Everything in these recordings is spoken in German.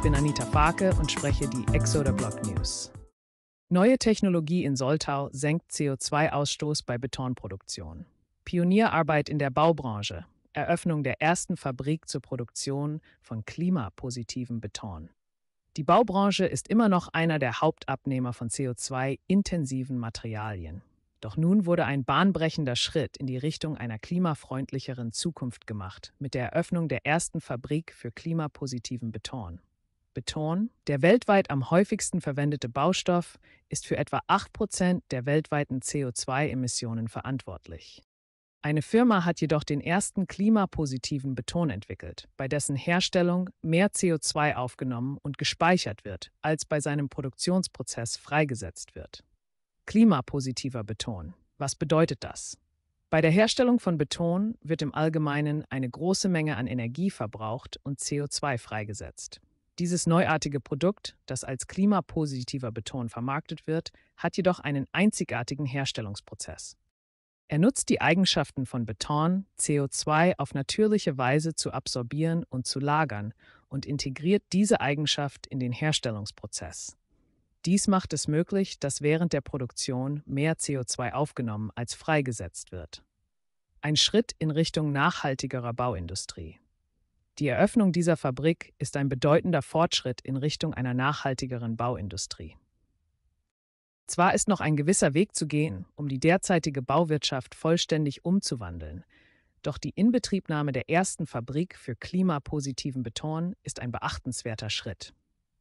Ich bin Anita Farke und spreche die Exoder Block News. Neue Technologie in Soltau senkt CO2-Ausstoß bei Betonproduktion. Pionierarbeit in der Baubranche. Eröffnung der ersten Fabrik zur Produktion von klimapositivem Beton. Die Baubranche ist immer noch einer der Hauptabnehmer von CO2-intensiven Materialien. Doch nun wurde ein bahnbrechender Schritt in die Richtung einer klimafreundlicheren Zukunft gemacht, mit der Eröffnung der ersten Fabrik für klimapositiven Beton. Beton, der weltweit am häufigsten verwendete Baustoff, ist für etwa 8% der weltweiten CO2-Emissionen verantwortlich. Eine Firma hat jedoch den ersten klimapositiven Beton entwickelt, bei dessen Herstellung mehr CO2 aufgenommen und gespeichert wird, als bei seinem Produktionsprozess freigesetzt wird. Klimapositiver Beton. Was bedeutet das? Bei der Herstellung von Beton wird im Allgemeinen eine große Menge an Energie verbraucht und CO2 freigesetzt. Dieses neuartige Produkt, das als klimapositiver Beton vermarktet wird, hat jedoch einen einzigartigen Herstellungsprozess. Er nutzt die Eigenschaften von Beton, CO2 auf natürliche Weise zu absorbieren und zu lagern und integriert diese Eigenschaft in den Herstellungsprozess. Dies macht es möglich, dass während der Produktion mehr CO2 aufgenommen als freigesetzt wird. Ein Schritt in Richtung nachhaltigerer Bauindustrie. Die Eröffnung dieser Fabrik ist ein bedeutender Fortschritt in Richtung einer nachhaltigeren Bauindustrie. Zwar ist noch ein gewisser Weg zu gehen, um die derzeitige Bauwirtschaft vollständig umzuwandeln, doch die Inbetriebnahme der ersten Fabrik für klimapositiven Beton ist ein beachtenswerter Schritt.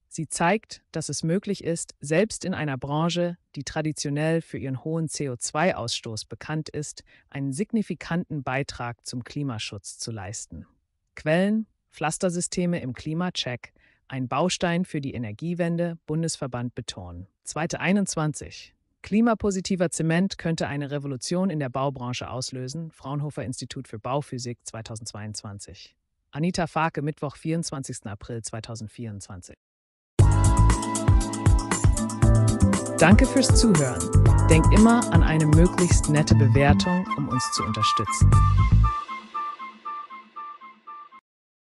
Sie zeigt, dass es möglich ist, selbst in einer Branche, die traditionell für ihren hohen CO2-Ausstoß bekannt ist, einen signifikanten Beitrag zum Klimaschutz zu leisten. Quellen, Pflastersysteme im Klimacheck, ein Baustein für die Energiewende, Bundesverband Beton. 2.21. Klimapositiver Zement könnte eine Revolution in der Baubranche auslösen, Fraunhofer Institut für Bauphysik 2022. Anita Farke, Mittwoch, 24. April 2024. Danke fürs Zuhören. Denk immer an eine möglichst nette Bewertung, um uns zu unterstützen.